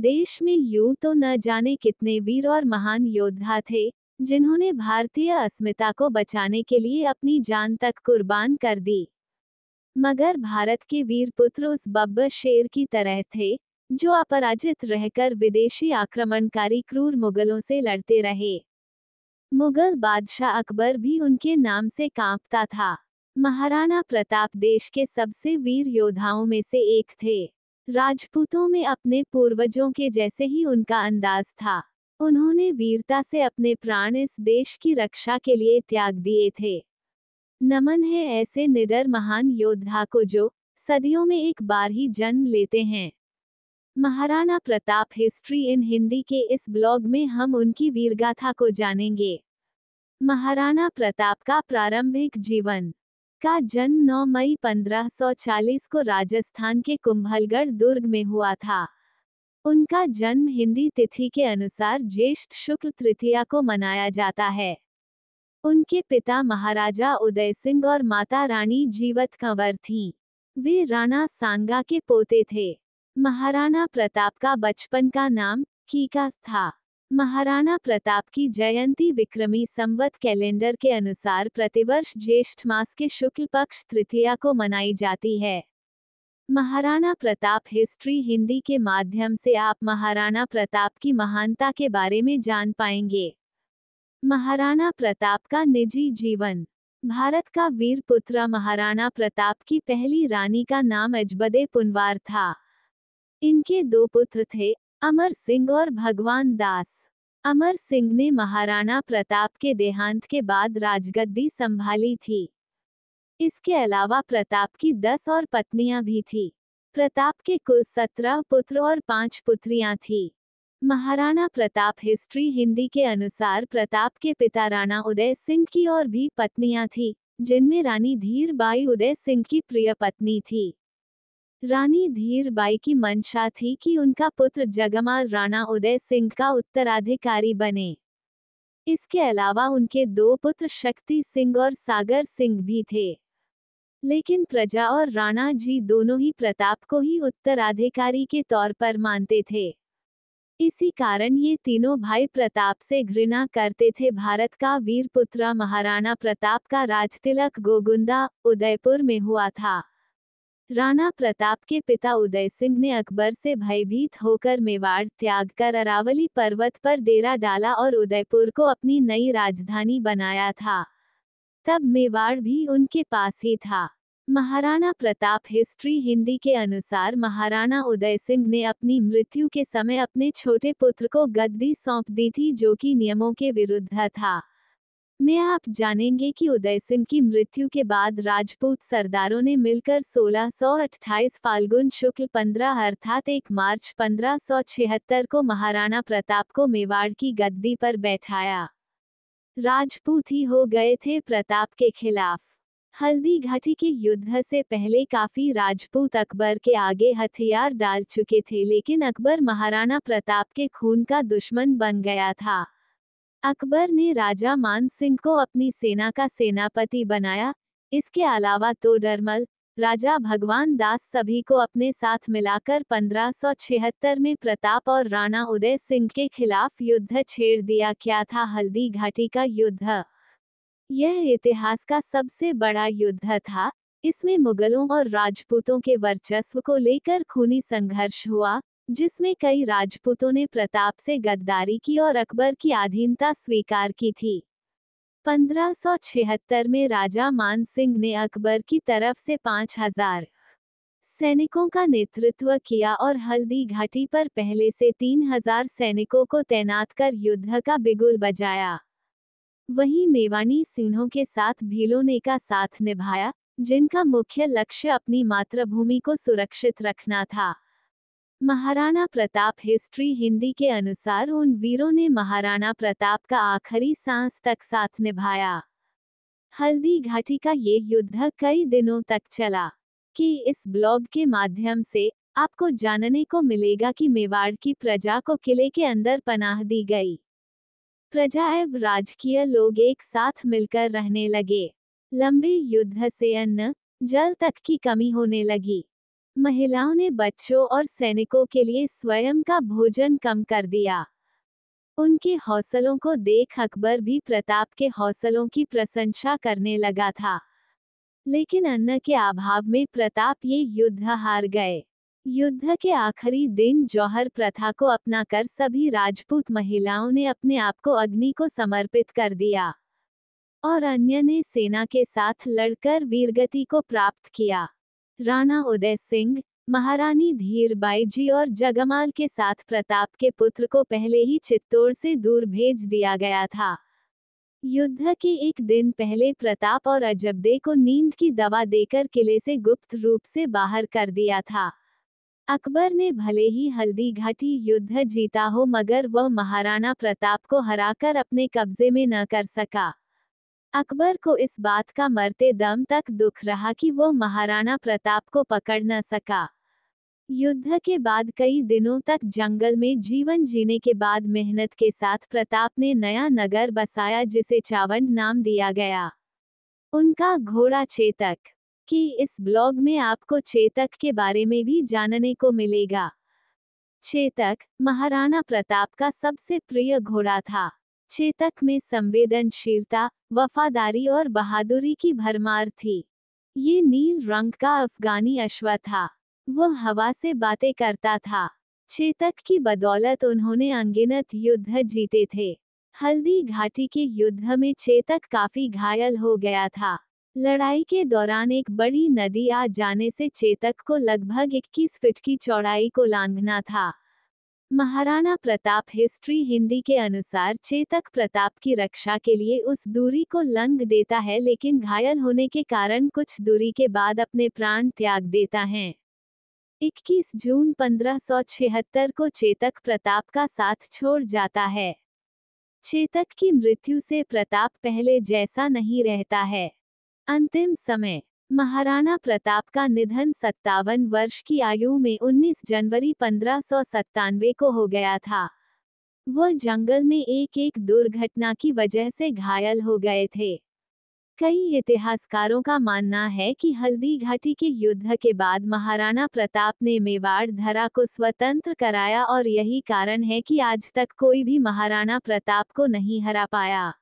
देश में यूं तो न जाने कितने वीर और महान योद्धा थे जिन्होंने भारतीय अस्मिता को बचाने के लिए अपनी जान तक कुर्बान कर दी मगर भारत के वीर पुत्र उस बब्बर शेर की तरह थे जो अपराजित रहकर विदेशी आक्रमणकारी क्रूर मुगलों से लड़ते रहे मुगल बादशाह अकबर भी उनके नाम से कांपता था महाराणा प्रताप देश के सबसे वीर योद्धाओं में से एक थे राजपूतों में अपने पूर्वजों के जैसे ही उनका अंदाज था उन्होंने वीरता से अपने प्राण इस देश की रक्षा के लिए त्याग दिए थे नमन है ऐसे निडर महान योद्धा को जो सदियों में एक बार ही जन्म लेते हैं महाराणा प्रताप हिस्ट्री इन हिंदी के इस ब्लॉग में हम उनकी वीरगाथा को जानेंगे महाराणा प्रताप का प्रारंभिक जीवन जिसका जन्म 9 मई 1540 को राजस्थान के कुंभलगढ़ दुर्ग में हुआ था उनका जन्म हिंदी तिथि के अनुसार ज्येष्ठ शुक्ल तृतीया को मनाया जाता है उनके पिता महाराजा उदय सिंह और माता रानी जीवत कंवर थीं। वे राणा सांगा के पोते थे महाराणा प्रताप का बचपन का नाम कीका था महाराणा प्रताप की जयंती विक्रमी संवत कैलेंडर के अनुसार प्रतिवर्ष ज्येष्ठ मास के शुक्ल पक्ष तृतीया को मनाई जाती है महाराणा प्रताप हिस्ट्री हिंदी के माध्यम से आप महाराणा प्रताप की महानता के बारे में जान पाएंगे महाराणा प्रताप का निजी जीवन भारत का वीर पुत्र महाराणा प्रताप की पहली रानी का नाम अजबदे पुनवार था इनके दो पुत्र थे अमर सिंह और भगवान दास अमर सिंह ने महाराणा प्रताप के देहांत के बाद राजगद्दी संभाली थी इसके अलावा प्रताप की दस और पत्नियां भी थी प्रताप के कुल सत्रह पुत्र और पांच पुत्रियां थी महाराणा प्रताप हिस्ट्री हिंदी के अनुसार प्रताप के पिता राणा उदय सिंह की और भी पत्नियां थी जिनमें रानी धीरबाई उदय सिंह की प्रिय पत्नी थी रानी धीरबाई की मंशा थी कि उनका पुत्र जगमाल राणा उदय सिंह का उत्तराधिकारी बने इसके अलावा उनके दो पुत्र शक्ति सिंह और सागर सिंह भी थे लेकिन प्रजा और राणा जी दोनों ही प्रताप को ही उत्तराधिकारी के तौर पर मानते थे इसी कारण ये तीनों भाई प्रताप से घृणा करते थे भारत का वीर पुत्र महाराणा प्रताप का राजतिलक गोगुंदा उदयपुर में हुआ था राणा प्रताप के पिता उदय सिंह ने अकबर से भयभीत होकर मेवाड़ त्याग कर अरावली पर्वत पर डेरा डाला और उदयपुर को अपनी नई राजधानी बनाया था तब मेवाड़ भी उनके पास ही था महाराणा प्रताप हिस्ट्री हिंदी के अनुसार महाराणा उदय सिंह ने अपनी मृत्यु के समय अपने छोटे पुत्र को गद्दी सौंप दी थी जो कि नियमों के विरुद्ध था में आप जानेंगे कि उदय सिंह की मृत्यु के बाद राजपूत सरदारों ने मिलकर 1628 फाल्गुन शुक्ल 15 अर्थात 1 मार्च 1576 को महाराणा प्रताप को मेवाड़ की गद्दी पर बैठाया राजपूत ही हो गए थे प्रताप के खिलाफ हल्दी घाटी के युद्ध से पहले काफी राजपूत अकबर के आगे हथियार डाल चुके थे लेकिन अकबर महाराणा प्रताप के खून का दुश्मन बन गया था अकबर ने राजा मान सिंह को अपनी सेना का सेनापति बनाया इसके अलावा तो डरमल राजा भगवान दास सभी को अपने साथ मिलाकर 1576 में प्रताप और राणा उदय सिंह के खिलाफ युद्ध छेड़ दिया क्या था हल्दी घाटी का युद्ध यह इतिहास का सबसे बड़ा युद्ध था इसमें मुगलों और राजपूतों के वर्चस्व को लेकर खूनी संघर्ष हुआ जिसमें कई राजपूतों ने प्रताप से गद्दारी की और अकबर की अधीनता स्वीकार की थी 1576 में राजा मान सिंह ने अकबर की तरफ से 5000 सैनिकों का नेतृत्व किया और हल्दी घाटी पर पहले से 3000 सैनिकों को तैनात कर युद्ध का बिगुल बजाया वहीं मेवानी सिंहों के साथ भीलों ने का साथ निभाया जिनका मुख्य लक्ष्य अपनी मातृभूमि को सुरक्षित रखना था महाराणा प्रताप हिस्ट्री हिंदी के अनुसार उन वीरों ने महाराणा प्रताप का आखिरी सांस तक साथ निभाया हल्दी घाटी का ये युद्ध कई दिनों तक चला कि इस ब्लॉग के माध्यम से आपको जानने को मिलेगा कि मेवाड़ की प्रजा को किले के अंदर पनाह दी गई प्रजा एवं राजकीय लोग एक साथ मिलकर रहने लगे लंबे युद्ध से अन्न जल तक की कमी होने लगी महिलाओं ने बच्चों और सैनिकों के लिए स्वयं का भोजन कम कर दिया उनके हौसलों को देख अकबर भी प्रताप के हौसलों की प्रशंसा करने लगा था लेकिन अन्न के अभाव में प्रताप ये युद्ध हार गए युद्ध के आखिरी दिन जौहर प्रथा को अपनाकर सभी राजपूत महिलाओं ने अपने आप को अग्नि को समर्पित कर दिया और अन्य ने सेना के साथ लड़कर वीरगति को प्राप्त किया राणा उदय सिंह महारानी धीरबाई जी और जगमाल के साथ प्रताप के पुत्र को पहले ही चित्तौड़ से दूर भेज दिया गया था युद्ध के एक दिन पहले प्रताप और अजबदे को नींद की दवा देकर किले से गुप्त रूप से बाहर कर दिया था अकबर ने भले ही हल्दी घाटी युद्ध जीता हो मगर वह महाराणा प्रताप को हराकर अपने कब्जे में न कर सका अकबर को इस बात का मरते दम तक दुख रहा कि वो महाराणा प्रताप को पकड़ न सका युद्ध के बाद कई दिनों तक जंगल में जीवन जीने के बाद मेहनत के साथ प्रताप ने नया नगर बसाया जिसे चावंड नाम दिया गया उनका घोड़ा चेतक कि इस ब्लॉग में आपको चेतक के बारे में भी जानने को मिलेगा चेतक महाराणा प्रताप का सबसे प्रिय घोड़ा था चेतक में संवेदनशीलता वफादारी और बहादुरी की भरमार थी ये नील रंग का अफगानी अश्व था वह हवा से बातें करता था चेतक की बदौलत उन्होंने अंगिनत युद्ध जीते थे हल्दी घाटी के युद्ध में चेतक काफी घायल हो गया था लड़ाई के दौरान एक बड़ी नदी आ जाने से चेतक को लगभग 21 फीट की चौड़ाई को लांघना था महाराणा प्रताप हिस्ट्री हिंदी के अनुसार चेतक प्रताप की रक्षा के लिए उस दूरी को लंग देता है लेकिन घायल होने के कारण कुछ दूरी के बाद अपने प्राण त्याग देता है 21 जून 1576 को चेतक प्रताप का साथ छोड़ जाता है चेतक की मृत्यु से प्रताप पहले जैसा नहीं रहता है अंतिम समय महाराणा प्रताप का निधन सत्तावन वर्ष की आयु में 19 जनवरी पंद्रह को हो गया था वह जंगल में एक एक दुर्घटना की वजह से घायल हो गए थे कई इतिहासकारों का मानना है कि हल्दी घाटी के युद्ध के बाद महाराणा प्रताप ने मेवाड़ धरा को स्वतंत्र कराया और यही कारण है कि आज तक कोई भी महाराणा प्रताप को नहीं हरा पाया